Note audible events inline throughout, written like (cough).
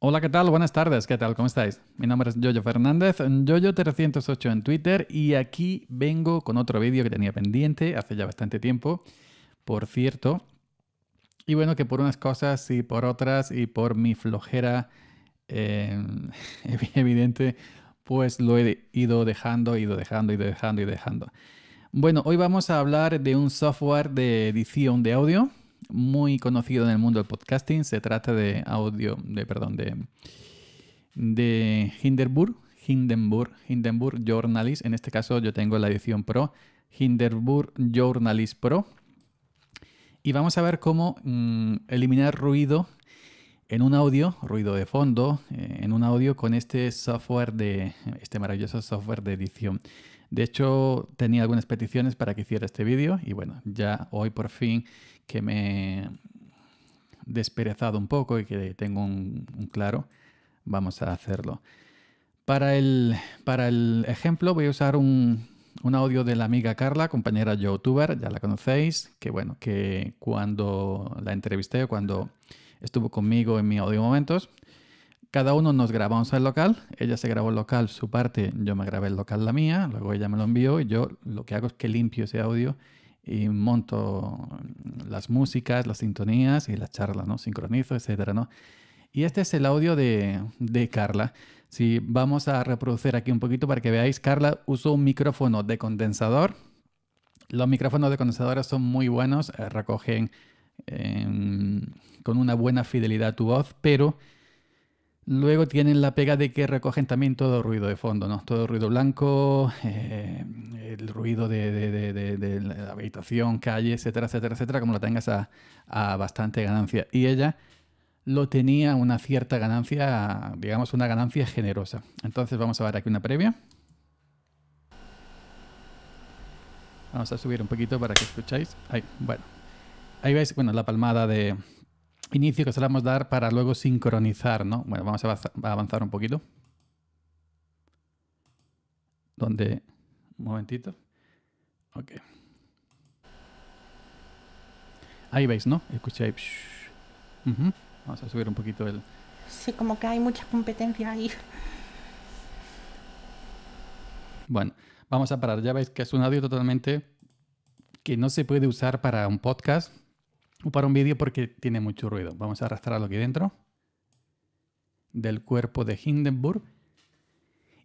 Hola, ¿qué tal? Buenas tardes, ¿qué tal? ¿Cómo estáis? Mi nombre es Jojo Fernández, jojo 308 en Twitter y aquí vengo con otro vídeo que tenía pendiente hace ya bastante tiempo, por cierto. Y bueno, que por unas cosas y por otras y por mi flojera eh, (laughs) evidente, pues lo he ido dejando, ido dejando, ido dejando, y dejando. Bueno, hoy vamos a hablar de un software de edición de audio muy conocido en el mundo del podcasting. Se trata de audio, de perdón, de, de Hindenburg, Hindenburg, Hindenburg Journalist. En este caso yo tengo la edición Pro, Hindenburg Journalist Pro. Y vamos a ver cómo mm, eliminar ruido en un audio, ruido de fondo, eh, en un audio con este software de, este maravilloso software de edición. De hecho, tenía algunas peticiones para que hiciera este vídeo y bueno, ya hoy por fin que me he desperezado un poco y que tengo un, claro, vamos a hacerlo. Para el, para el ejemplo voy a usar un, audio de la amiga Carla, compañera youtuber, ya la conocéis, que bueno, que cuando la entrevisté, cuando estuvo conmigo en mi audio momentos, cada uno nos grabamos al local, ella se grabó el local su parte, yo me grabé el local la mía, luego ella me lo envió y yo lo que hago es que limpio ese audio y monto las músicas, las sintonías y las charlas, ¿no? Sincronizo, etcétera, ¿no? Y este es el audio de, Carla. Si vamos a reproducir aquí un poquito para que veáis, Carla usó un micrófono de condensador. Los micrófonos de condensador son muy buenos, eh, recogen em, con una buena fidelidad tu voz, pero Luego tienen la pega de que recogen también todo ruido de fondo, ¿no? Todo ruido blanco, eh, el ruido de, la habitación, calle, etcétera, etcétera, etcétera, como la tengas a, bastante ganancia. Y ella lo tenía una cierta ganancia, digamos una ganancia generosa. Entonces vamos a ver aquí una previa. Vamos a subir un poquito para que escucháis. Ahí, bueno. Ahí veis, bueno, la palmada de, inicio que a dar para luego sincronizar, ¿no? Bueno, vamos a avanzar un poquito. Donde... Un momentito. Ok. Ahí veis, ¿no? Escucháis. Vamos a subir un poquito el... Sí, como que hay mucha competencia ahí. Bueno, vamos a parar. Ya veis que es un audio totalmente que no se puede usar para un podcast para un vídeo porque tiene mucho ruido. Vamos a arrastrarlo aquí dentro del cuerpo de Hindenburg.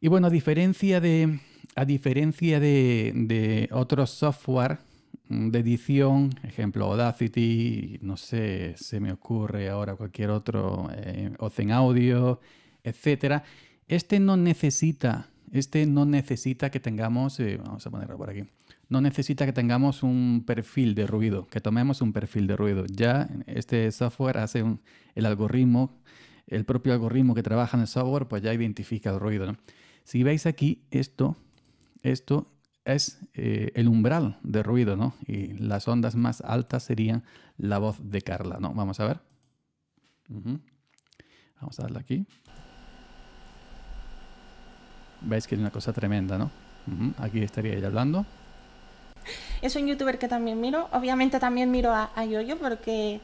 Y bueno, a diferencia de, a diferencia de, de otros software de edición, ejemplo Audacity, no sé, se me ocurre ahora cualquier otro, eh, Ozen Audio, etc. Este no necesita, este no necesita que tengamos, eh, vamos a ponerlo por aquí, no necesita que tengamos un perfil de ruido, que tomemos un perfil de ruido. Ya este software hace el algoritmo, el propio algoritmo que trabaja en el software, pues ya identifica el ruido. Si veis aquí, esto, esto es eh, el umbral de ruido, ¿no? Y las ondas más altas serían la voz de Carla, ¿no? Vamos a ver. Vamos a darle aquí. Veis que es una cosa tremenda, ¿no? Aquí estaría ella hablando. (laughs) Es un youtuber que también miro. Obviamente también miro a, Yoyo porque...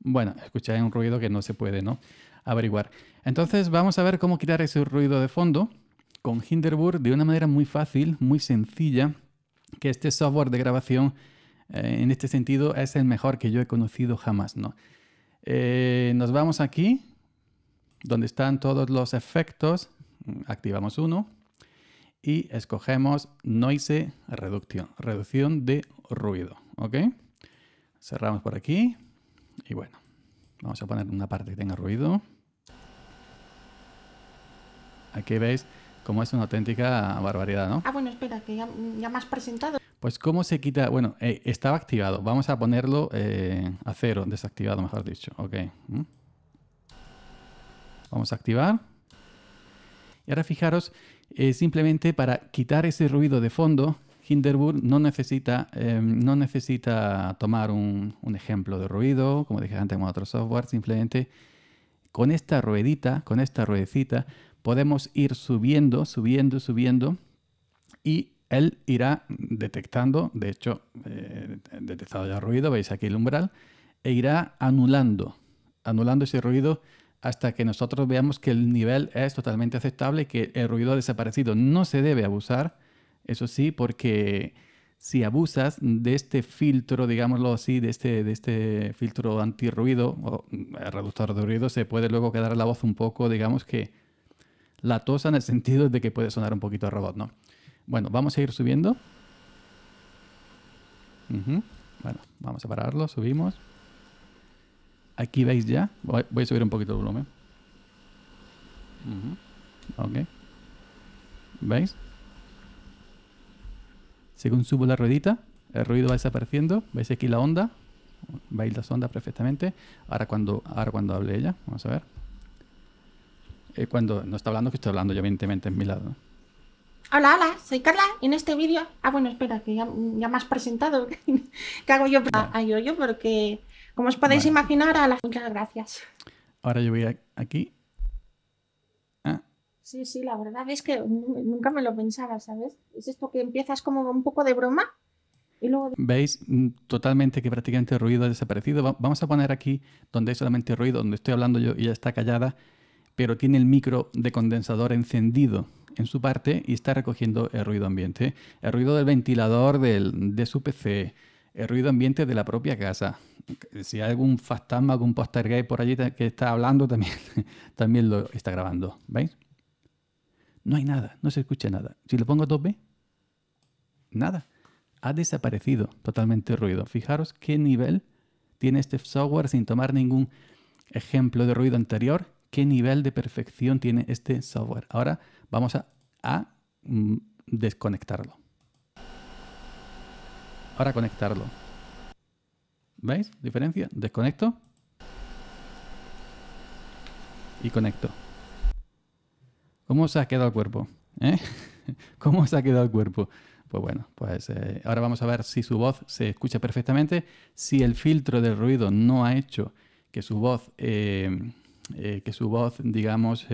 Bueno, escucháis un ruido que no se puede, ¿no? Averiguar. Entonces vamos a ver cómo quitar ese ruido de fondo con Hinderburg de una manera muy fácil, muy sencilla, que este software de grabación eh, en este sentido es el mejor que yo he conocido jamás, ¿no? Eh, nos vamos aquí, donde están todos los efectos, activamos uno, y escogemos Noise Reduction, reducción de ruido, ¿ok? Cerramos por aquí y bueno, vamos a poner una parte que tenga ruido. Aquí veis cómo es una auténtica barbaridad, ¿no? Ah, bueno, espera, que ya, me has presentado. Pues cómo se quita, bueno, eh, estaba activado, vamos a ponerlo eh, a cero, desactivado, mejor dicho, ok. ¿Mm? Vamos a activar. Y ahora fijaros eh, simplemente para quitar ese ruido de fondo, Hinderburg no necesita, em, no necesita tomar un, ejemplo de ruido, como dije antes con otro software, simplemente con esta ruedita, con esta ruedecita, podemos ir subiendo, subiendo, subiendo y él irá detectando, de hecho, eh, detectado ya ruido, veis aquí el umbral, e irá anulando, anulando ese ruido hasta que nosotros veamos que el nivel es totalmente aceptable y que el ruido ha desaparecido. No se debe abusar, eso sí, porque si abusas de este filtro, digámoslo así, de este, de este filtro antirruido o mm, eh, reductor de ruido, se puede luego quedar la voz un poco, digamos que latosa en el sentido de que puede sonar un poquito a robot, ¿no? Bueno, vamos a ir subiendo. Bueno, vamos a pararlo, subimos. Aquí veis ya. Voy, a subir un poquito el volumen. ¿Veis? Según subo la ruedita, el ruido va desapareciendo. ¿Veis aquí la onda? Veis las ondas perfectamente. Ahora cuando, cuando hable ella, vamos a ver. Eh, cuando no está hablando, que estoy hablando yo evidentemente en mi lado. Hola, hola, soy Carla y en este vídeo... Ah, bueno, espera, que ya, ya me has presentado. (laughs) ¿Qué hago yo? Ah, yo, yo porque como os podéis imaginar, a las muchas gracias. Ahora yo voy aquí. Ah. Sí, sí, la verdad es que nunca me lo pensaba, ¿sabes? Es esto que empiezas como un poco de broma y luego... ¿Veis? Mm, totalmente que prácticamente el ruido ha desaparecido. vamos a poner aquí donde hay solamente ruido, donde estoy hablando yo y ya está callada, pero tiene el micro de condensador encendido en su parte y está recogiendo el ruido ambiente. El ruido del ventilador de su PC, el ruido ambiente de la propia casa, si hay algún fantasma, algún poster gay por allí que está hablando, también, (laughs) también lo está grabando. ¿Veis? No hay nada, no se escucha nada. Si le pongo 2B nada. Ha desaparecido totalmente el ruido. Fijaros qué nivel tiene este software sin tomar ningún ejemplo de ruido anterior. Qué nivel de perfección tiene este software. Ahora vamos a, a mm, desconectarlo. Ahora conectarlo. ¿Veis? Diferencia. Desconecto. Y conecto. ¿Cómo se ha quedado el cuerpo? ¿Eh? (laughs) ¿Cómo se ha quedado el cuerpo? Pues bueno, pues eh, ahora vamos a ver si su voz se escucha perfectamente, si el filtro del ruido no ha hecho que su voz, eh, eh, que su voz, digamos,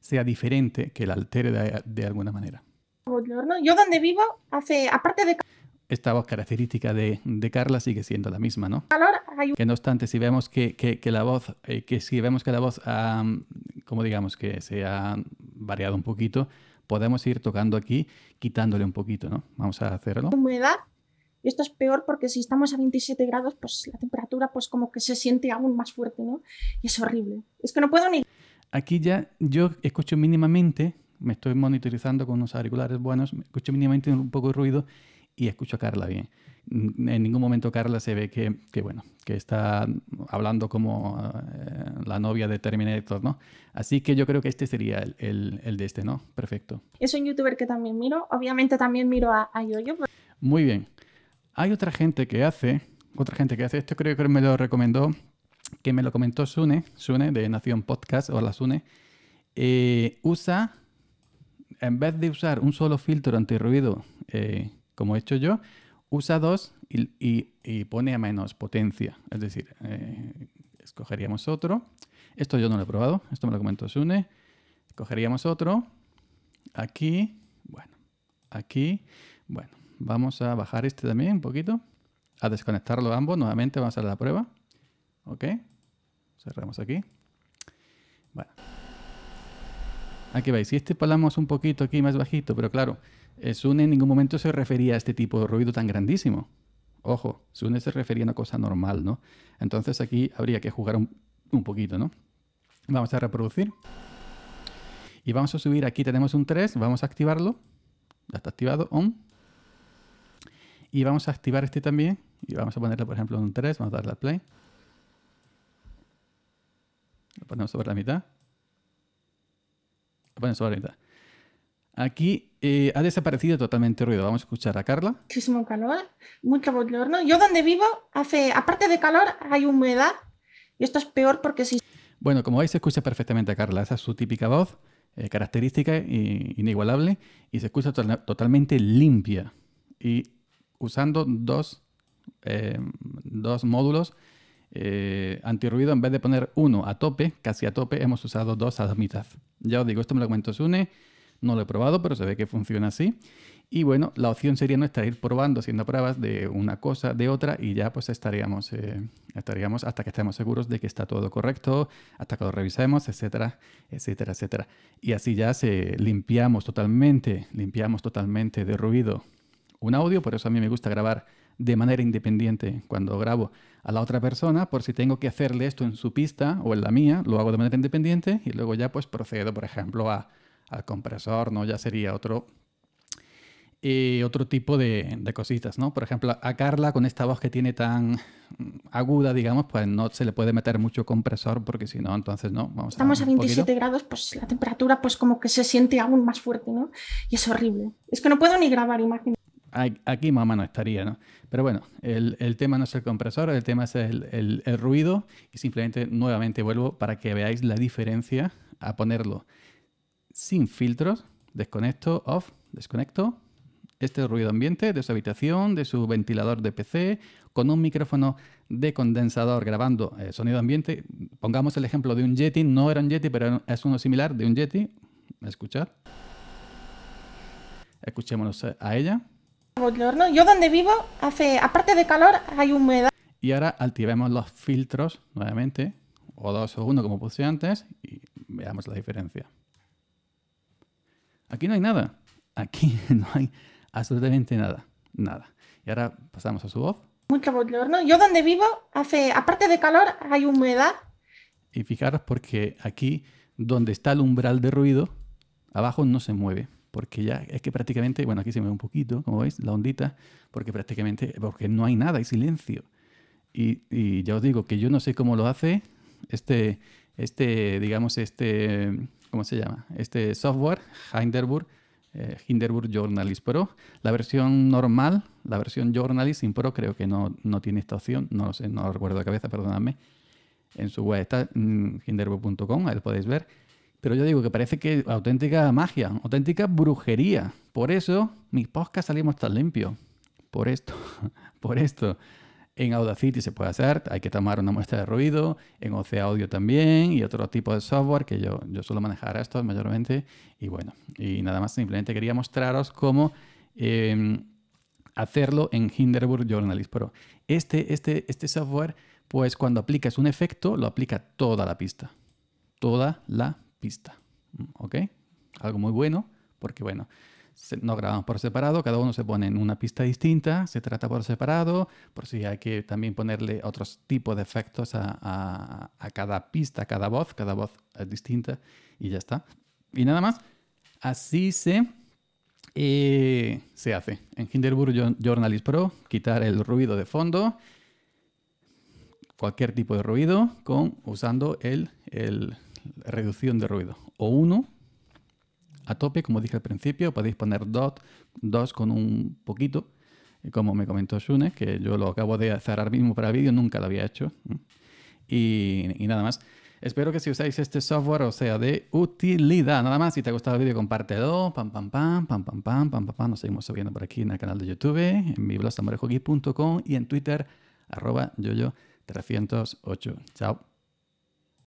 sea diferente, que la altere de, alguna manera. Yo donde vivo hace, aparte de esta voz característica de, Carla sigue siendo la misma, ¿no? Que no obstante, si vemos que, la voz, eh, que si vemos que la voz como digamos, que se ha variado un poquito, podemos ir tocando aquí, quitándole un poquito, ¿no? Vamos a hacerlo. Humedad. Y esto es peor porque si estamos a 27 grados, pues la temperatura pues como que se siente aún más fuerte, ¿no? Y es horrible. Es que no puedo ni... Aquí ya yo escucho mínimamente, me estoy monitorizando con unos auriculares buenos, escucho mínimamente un poco de ruido y escucho a Carla bien. En ningún momento Carla se ve que, bueno, que está hablando como eh, la novia de Terminator, ¿no? Así que yo creo que este sería el, de este, ¿no? Perfecto. Es un youtuber que también miro. Obviamente también miro a, Yoyo. Muy bien. Hay otra gente que hace, otra gente que hace, esto creo que me lo recomendó, que me lo comentó Sune, Sune de Nación Podcast, o hola Sune, eh, usa, en vez de usar un solo filtro antirruido, eh, como he hecho yo, usa dos y, pone a menos potencia. Es decir, eh, escogeríamos otro. Esto yo no lo he probado, esto me lo comentó Sune. Escogeríamos otro. Aquí, bueno, aquí, bueno, vamos a bajar este también un poquito. A desconectarlo ambos, nuevamente vamos a la prueba. Ok, cerramos aquí. Bueno. Aquí veis, si este palamos un poquito aquí más bajito, pero claro, Sune en ningún momento se refería a este tipo de ruido tan grandísimo. Ojo, Sune se refería a una cosa normal, ¿no? Entonces aquí habría que jugar un, poquito, ¿no? Vamos a reproducir. Y vamos a subir, aquí tenemos un 3, vamos a activarlo. Ya está activado, on. Y vamos a activar este también. Y vamos a ponerle, por ejemplo, un 3, vamos a darle play. Lo ponemos sobre la mitad. Lo ponemos sobre la mitad. Aquí eh, ha desaparecido totalmente ruido. Vamos a escuchar a Carla. Muchísimo calor, mucho No, Yo donde vivo hace, aparte de calor, hay humedad y esto es peor porque si... Bueno, como veis se escucha perfectamente a Carla. Esa es su típica voz, eh, característica e inigualable y se escucha totalmente limpia y usando dos, eh, dos módulos eh, antirruido, en vez de poner uno a tope, casi a tope, hemos usado dos a la mitad. Ya os digo, esto me lo cuento Sune no lo he probado, pero se ve que funciona así. Y bueno, la opción sería estar ir probando, haciendo pruebas de una cosa, de otra, y ya pues estaríamos, eh, estaríamos hasta que estemos seguros de que está todo correcto, hasta que lo revisemos, etcétera, etcétera, etcétera. Y así ya se limpiamos totalmente, limpiamos totalmente de ruido un audio, por eso a mí me gusta grabar de manera independiente cuando grabo a la otra persona, por si tengo que hacerle esto en su pista o en la mía, lo hago de manera independiente y luego ya pues procedo, por ejemplo, a al compresor, ¿no? Ya sería otro, eh, otro tipo de, cositas, ¿no? Por ejemplo, a Carla con esta voz que tiene tan aguda, digamos, pues no se le puede meter mucho compresor porque si no, entonces no. Estamos a, 27 grados, pues la temperatura pues como que se siente aún más fuerte, ¿no? Y es horrible. Es que no puedo ni grabar imágenes. Aquí mamá no estaría, ¿no? Pero bueno, el, tema no es el compresor, el tema es el ruido y simplemente nuevamente vuelvo para que veáis la diferencia a ponerlo sin filtros, desconecto, off, desconecto, este ruido ambiente de su habitación, de su ventilador de PC, con un micrófono de condensador grabando eh, sonido ambiente. Pongamos el ejemplo de un Yeti, no era un Yeti, pero es uno similar de un Yeti. Escuchad. Escuchémonos a ella. Yo donde vivo, hace, aparte de calor, hay humedad. Y ahora activemos los filtros nuevamente, o dos o uno como puse antes, y veamos la diferencia. Aquí no hay nada. Aquí (laughs) no hay absolutamente nada. Nada. Y ahora pasamos a su voz. Mucho ¿no? Yo donde vivo, hace, aparte de calor, hay humedad. Y fijaros porque aquí, donde está el umbral de ruido, abajo no se mueve. Porque ya es que prácticamente, bueno, aquí se mueve un poquito, como veis, la ondita, porque prácticamente, porque no hay nada, hay silencio. Y, y ya os digo que yo no sé cómo lo hace este, este digamos, este ¿cómo se llama? Este software, eh, Hinderburg, Journalist Pro. La versión normal, la versión Journalist Pro, creo que no, no tiene esta opción, no lo sé, no lo recuerdo de cabeza, Perdóname. En su web está mm, hinderburg.com, ahí lo podéis ver. Pero yo digo que parece que auténtica magia, auténtica brujería. Por eso mis podcasts salimos tan limpios. Por esto, (laughs) por esto. En Audacity se puede hacer, hay que tomar una muestra de ruido, en OC Audio también y otro tipo de software que yo, yo suelo manejar estos mayormente. Y bueno, y nada más, simplemente quería mostraros cómo em, hacerlo en Hinderburg Journalist Pro. Este, este, este software, pues cuando aplicas un efecto, lo aplica toda la pista. Toda la pista. ¿Ok? Algo muy bueno, porque bueno, no grabamos por separado, cada uno se pone en una pista distinta, se trata por separado, por si hay que también ponerle otros tipos de efectos a, cada pista, a cada voz, cada voz es distinta y ya está. Y nada más, así se, eh, se hace. En Hinderburg Journalist Pro, quitar el ruido de fondo, cualquier tipo de ruido, con, usando el, el reducción de ruido. O uno a tope, como dije al principio, podéis poner dot, dos con un poquito, eh, como me comentó Shune, que yo lo acabo de hacer mismo para vídeo, nunca lo había hecho. Y, nada más. Espero que si usáis este software os sea de utilidad. Nada más, si te ha gustado el vídeo, compártelo. Pam, pam, pam, pam, pam, pam, pam, pam, Nos seguimos subiendo por aquí en el canal de YouTube, en mi blog y en Twitter, arroba yoyo308. Chao.